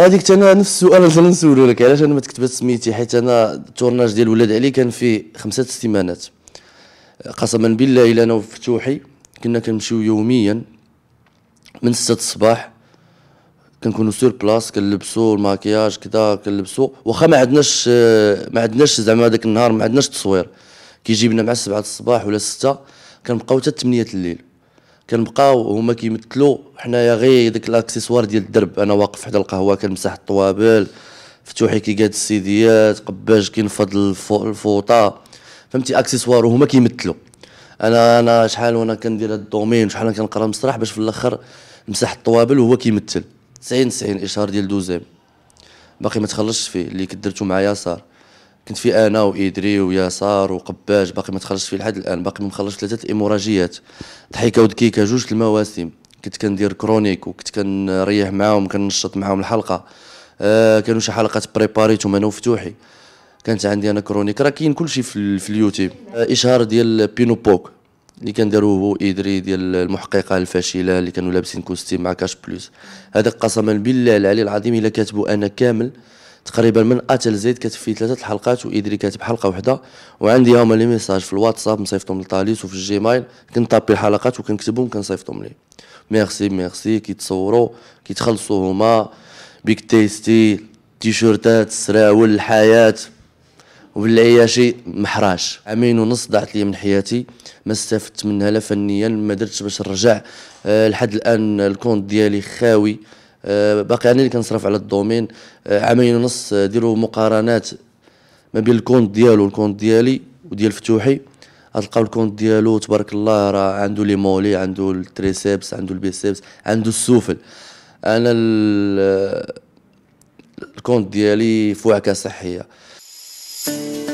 هذيك انا نفس السؤال مثلا نسولو لك علاش انا ما تكتبت سميتي حيت انا التورناج ديال ولاد علي كان فيه خمسه سيمانات قسما بالله الا انا وفتوحي كنا كنمشيو يوميا من ستة الصباح كنكونوا سور بلاص كنلبسوا الماكياج كذا كنلبسوا واخا ما عندناش ما عندناش زعما هذاك النهار ما عندناش تصوير كيجيبنا مع 7 الصباح ولا 6 كنبقاو حتى 8 الليل كنبقاو هما كيمثلوا حنايا غير داك الاكسسوار ديال الدرب انا واقف حدا القهوه كنمسح الطوابل فتوحي كيقاد السيديات قباج كينفض الفوطه فهمتي اكسسوار وهما كيمثلوا انا انا شحال وانا كندير هاد الدومين شحال كنقرا المسرح باش في الاخر مسح الطوابل وهو كيمثل 90 90 اشهار ديال دوزيم باقي ما تخلصش فيه اللي كدرتو مع يسار كنت في انا وادري ويسار وقباج باقي ما تخرجت فيه لحد الان باقي ما مخلص ثلاثه الاموراجيات ضحيكه ودكيكه جوج المواسم كنت كندير كرونيك وكنت كنريح معاهم كنشط معاهم الحلقه آه كانوا شي حلقات بريباريت انا مفتوحي كانت عندي انا كرونيك راه كاين كلشي في, في اليوتيوب آه اشهار ديال بينو بوك اللي كان داروه ادري ديال المحققه الفاشله اللي كانوا لابسين كوستيم مع كاش بلوس هذا قسما بالله العلي العظيم الا كاتبو انا كامل تقريبا من اتل زيد كتفي ثلاثه الحلقات وادري كاتب حلقه وحده وعندي هما لي ميساج في الواتساب مصيفطهم لطاليس وفي الجيميل كنطابي الحلقات وكنكتبهم كنصيفطهم ليه ميرسي ميرسي كيتصوروا كيتخلصوا هما بيك تيستي تيشيرتات السراول الحياه وبالعياشي محراش عامين ونص ضاعت لي من حياتي ما استفدت منها لا فنيا ما درتش باش نرجع أه لحد الان الكونت ديالي خاوي آه، باقي انا اللي كنصرف على الدومين آه، عامين ونص آه، ديروا مقارنات ما بين الكونت ديالو والكونت ديالي وديال فتوحي غتلقاو الكونت ديالو تبارك الله راه عنده لي مولي عنده التريسيبس عنده البيسيبس عنده السفل انا الكونت ديالي فوعكه صحيه